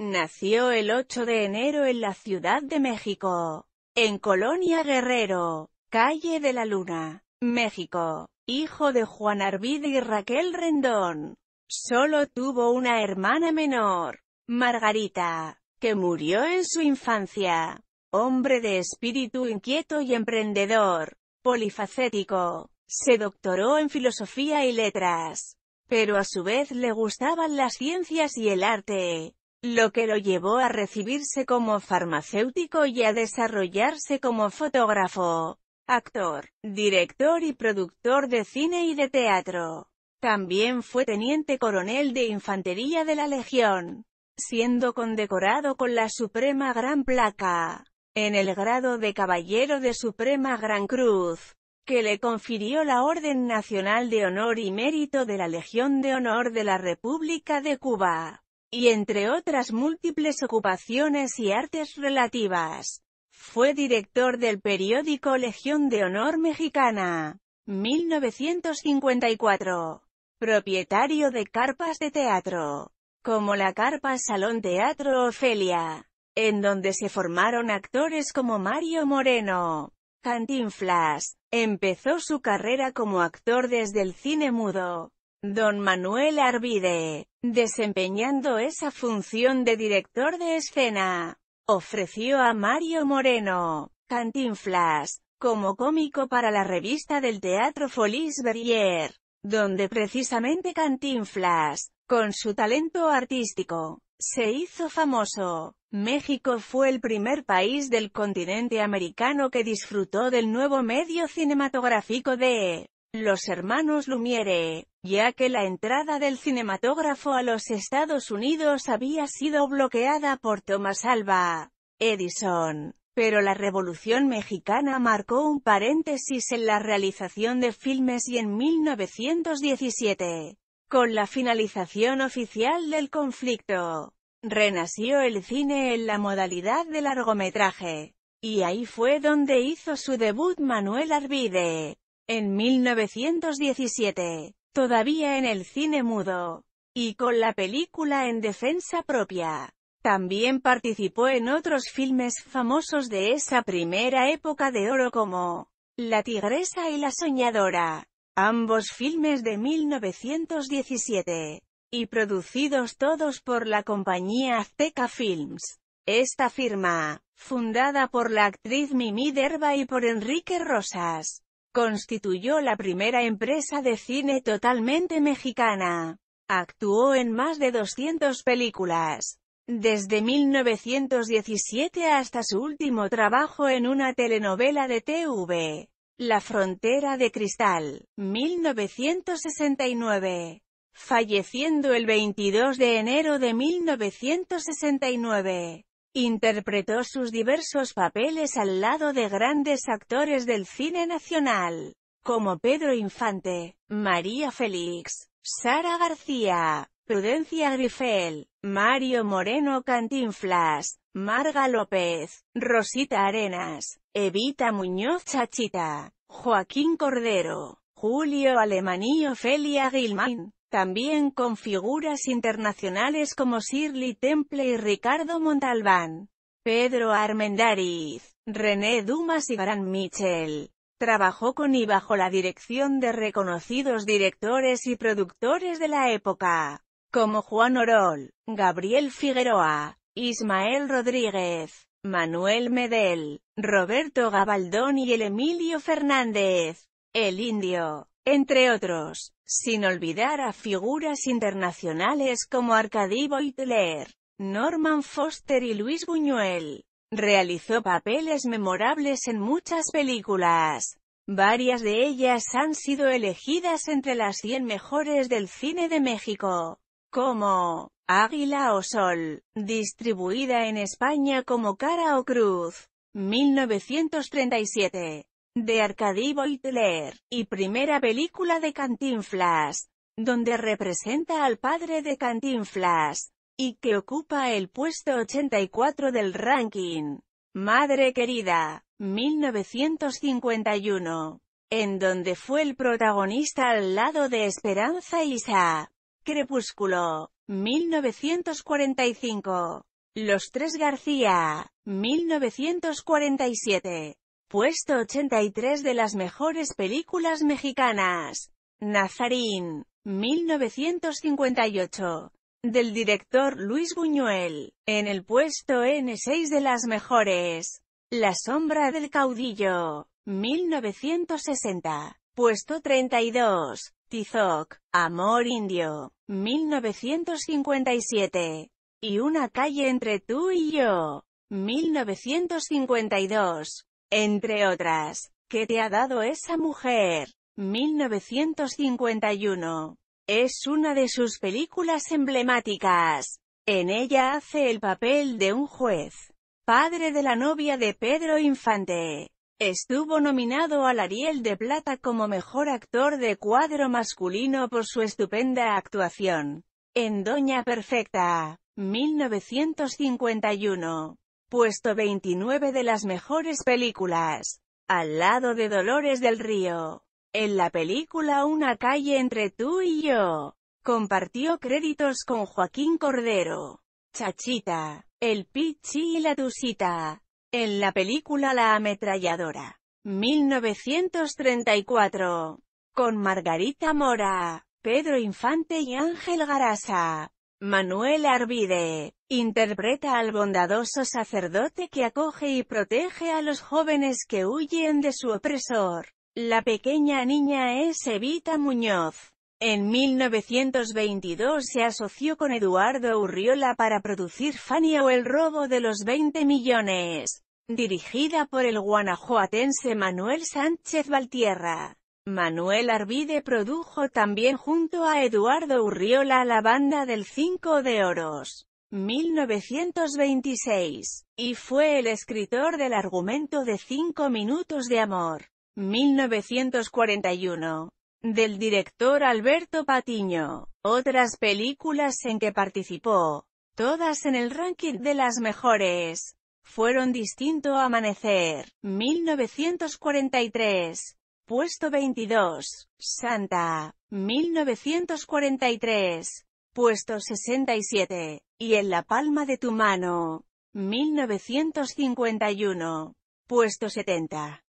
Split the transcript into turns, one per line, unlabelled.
Nació el 8 de enero en la Ciudad de México, en Colonia Guerrero, calle de la Luna, México, hijo de Juan Arvid y Raquel Rendón. Solo tuvo una hermana menor, Margarita, que murió en su infancia. Hombre de espíritu inquieto y emprendedor, polifacético, se doctoró en filosofía y letras, pero a su vez le gustaban las ciencias y el arte lo que lo llevó a recibirse como farmacéutico y a desarrollarse como fotógrafo, actor, director y productor de cine y de teatro. También fue teniente coronel de infantería de la Legión, siendo condecorado con la Suprema Gran Placa, en el grado de Caballero de Suprema Gran Cruz, que le confirió la Orden Nacional de Honor y Mérito de la Legión de Honor de la República de Cuba y entre otras múltiples ocupaciones y artes relativas. Fue director del periódico Legión de Honor Mexicana, 1954. Propietario de carpas de teatro, como la carpa Salón Teatro Ofelia, en donde se formaron actores como Mario Moreno, Cantinflas. Empezó su carrera como actor desde el cine mudo, Don Manuel Arvide, desempeñando esa función de director de escena, ofreció a Mario Moreno, Cantinflas, como cómico para la revista del Teatro Folies Berrier, donde precisamente Cantinflas, con su talento artístico, se hizo famoso. México fue el primer país del continente americano que disfrutó del nuevo medio cinematográfico de los hermanos Lumiere, ya que la entrada del cinematógrafo a los Estados Unidos había sido bloqueada por Thomas Alba Edison. Pero la Revolución Mexicana marcó un paréntesis en la realización de filmes y en 1917, con la finalización oficial del conflicto, renació el cine en la modalidad de largometraje. Y ahí fue donde hizo su debut Manuel Arvide en 1917, todavía en el cine mudo, y con la película En defensa propia. También participó en otros filmes famosos de esa primera época de oro como La tigresa y la soñadora, ambos filmes de 1917, y producidos todos por la compañía Azteca Films. Esta firma, fundada por la actriz Mimi Derba y por Enrique Rosas, Constituyó la primera empresa de cine totalmente mexicana. Actuó en más de 200 películas. Desde 1917 hasta su último trabajo en una telenovela de TV, La Frontera de Cristal, 1969, falleciendo el 22 de enero de 1969. Interpretó sus diversos papeles al lado de grandes actores del cine nacional, como Pedro Infante, María Félix, Sara García, Prudencia Grifel, Mario Moreno Cantinflas, Marga López, Rosita Arenas, Evita Muñoz Chachita, Joaquín Cordero, Julio Alemaní Ofelia Gilman. También con figuras internacionales como Shirley Temple y Ricardo Montalbán, Pedro Armendáriz, René Dumas y Gran Mitchell, Trabajó con y bajo la dirección de reconocidos directores y productores de la época, como Juan Orol, Gabriel Figueroa, Ismael Rodríguez, Manuel Medel, Roberto Gabaldón y el Emilio Fernández, el Indio entre otros, sin olvidar a figuras internacionales como Arcadi Boitler, Norman Foster y Luis Buñuel. Realizó papeles memorables en muchas películas. Varias de ellas han sido elegidas entre las 100 mejores del cine de México, como Águila o Sol, distribuida en España como Cara o Cruz, 1937 de Arcadie Boitler, y primera película de Cantinflas, donde representa al padre de Cantinflas, y que ocupa el puesto 84 del ranking. Madre querida, 1951, en donde fue el protagonista al lado de Esperanza Isa. Crepúsculo, 1945. Los Tres García, 1947. Puesto 83 de las mejores películas mexicanas. Nazarín, 1958. Del director Luis Buñuel. En el puesto N6 de las mejores. La sombra del caudillo, 1960. Puesto 32. Tizoc, Amor Indio, 1957. Y una calle entre tú y yo, 1952. Entre otras, ¿qué te ha dado esa mujer? 1951. Es una de sus películas emblemáticas. En ella hace el papel de un juez, padre de la novia de Pedro Infante. Estuvo nominado al Ariel de Plata como mejor actor de cuadro masculino por su estupenda actuación. En Doña Perfecta, 1951. Puesto 29 de las mejores películas. Al lado de Dolores del Río. En la película Una calle entre tú y yo. Compartió créditos con Joaquín Cordero. Chachita. El Pichi y la Tusita. En la película La ametralladora. 1934. Con Margarita Mora, Pedro Infante y Ángel Garasa. Manuel Arvide. Interpreta al bondadoso sacerdote que acoge y protege a los jóvenes que huyen de su opresor. La pequeña niña es Evita Muñoz. En 1922 se asoció con Eduardo Urriola para producir Fania o el robo de los 20 millones, dirigida por el guanajuatense Manuel Sánchez Valtierra. Manuel Arvide produjo también junto a Eduardo Urriola la banda del Cinco de Oros. 1926, y fue el escritor del argumento de Cinco Minutos de Amor, 1941, del director Alberto Patiño. Otras películas en que participó, todas en el ranking de las mejores, fueron Distinto a Amanecer, 1943, puesto 22, Santa, 1943, puesto 67, y En la palma de tu mano, 1951, puesto 70.